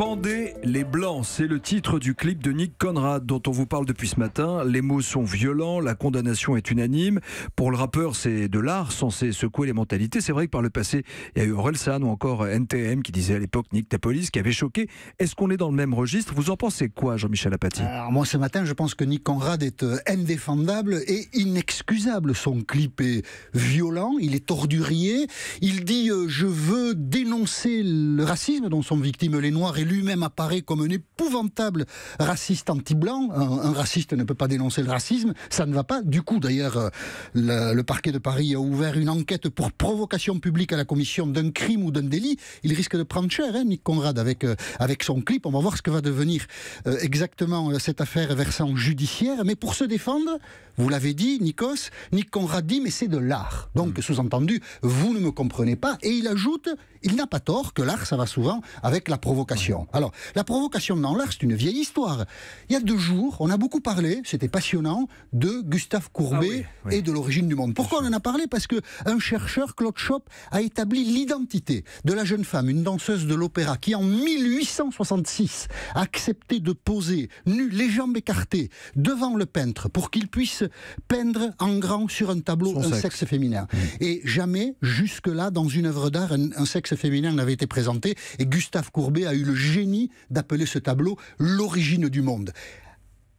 Pendez les Blancs, c'est le titre du clip de Nick Conrad dont on vous parle depuis ce matin. Les mots sont violents, la condamnation est unanime. Pour le rappeur, c'est de l'art censé secouer les mentalités. C'est vrai que par le passé, il y a eu Orelsan ou encore NTM qui disait à l'époque Nick tapolis qui avait choqué. Est-ce qu'on est dans le même registre Vous en pensez quoi, Jean-Michel Apathy Alors moi, ce matin, je pense que Nick Conrad est euh, indéfendable et inexcusable. Son clip est violent, il est tordurier. Il dit euh, je veux dénoncer le racisme dont sont victimes les Noirs et lui-même apparaît comme un épouvantable raciste anti-blanc. Un, raciste ne peut pas dénoncer le racisme, ça ne va pas. Du coup, d'ailleurs, euh, le, parquet de Paris a ouvert une enquête pour provocation publique à la commission d'un crime ou d'un délit. Il risque de prendre cher, hein, Nick Conrad, avec, euh, avec son clip. On va voir ce que va devenir euh, exactement cette affaire versant judiciaire. Mais pour se défendre, vous l'avez dit, Nikos, Nick Conrad dit, mais c'est de l'art. Donc, mmh. sous-entendu, vous ne me comprenez pas. Et il ajoute, il n'a pas tort que l'art, ça va souvent avec la provocation. Alors, la provocation dans l'art, c'est une vieille histoire. Il y a deux jours, on a beaucoup parlé, c'était passionnant, de Gustave Courbet ah et de l'origine du monde. Pourquoi on en a parlé Parce que un chercheur, Claude Choppe, a établi l'identité de la jeune femme, une danseuse de l'opéra, qui en 1866 a accepté de poser, nue, les jambes écartées, devant le peintre, pour qu'il puisse peindre en grand sur un tableau un sexe, féminin. Mmh. Et jamais, jusque-là, dans une œuvre d'art, un, un sexe féminin en avait été présenté, et Gustave Courbet a eu le génie d'appeler ce tableau l'origine du monde.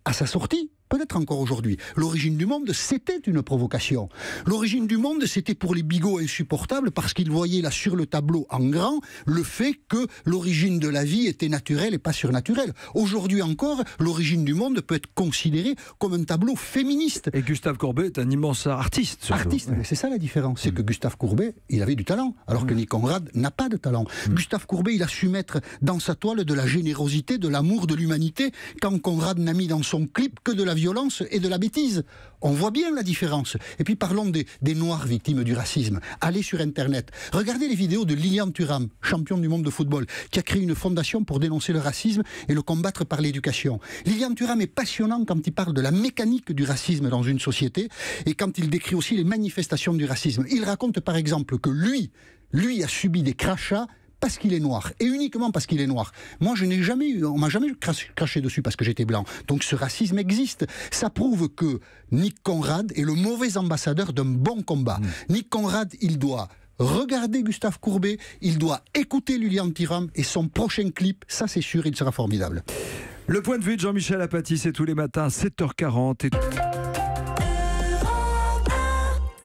À sa sortie, peut-être encore aujourd'hui. L'origine du monde, c'était une provocation. L'origine du monde, c'était pour les bigots insupportables parce qu'ils voyaient là sur le tableau en grand le fait que l'origine de la vie était naturelle et pas surnaturelle. Aujourd'hui encore, l'origine du monde peut être considérée comme un tableau féministe. Et Gustave Courbet est un immense artiste. Artiste, c'est ça la différence. C'est mm. que Gustave Courbet, il avait du talent, alors que mm. Nick Conrad n'a pas de talent. Mm. Gustave Courbet, il a su mettre dans sa toile de la générosité, de l'amour, de l'humanité, quand Conrad n'a mis dans son clip que de la violence et de la bêtise. On voit bien la différence. Et puis parlons des, des Noirs victimes du racisme. Allez sur Internet, regardez les vidéos de Lilian Thuram, champion du monde de football, qui a créé une fondation pour dénoncer le racisme et le combattre par l'éducation. Lilian Thuram est passionnant quand il parle de la mécanique du racisme dans une société et quand il décrit aussi les manifestations du racisme. Il raconte par exemple que lui, lui a subi des crachats parce qu'il est noir et uniquement parce qu'il est noir. Moi, je n'ai jamais eu, on m'a jamais craché dessus parce que j'étais blanc. Donc ce racisme existe. Ça prouve que Nick Conrad est le mauvais ambassadeur d'un bon combat. Hmm. Nick Conrad, il doit regarder Gustave Courbet, il doit écouter Lulian Tiram et son prochain clip, ça c'est sûr, il sera formidable. Le point de vue de Jean-Michel Apathy, c'est tous les matins, 7h40. Et...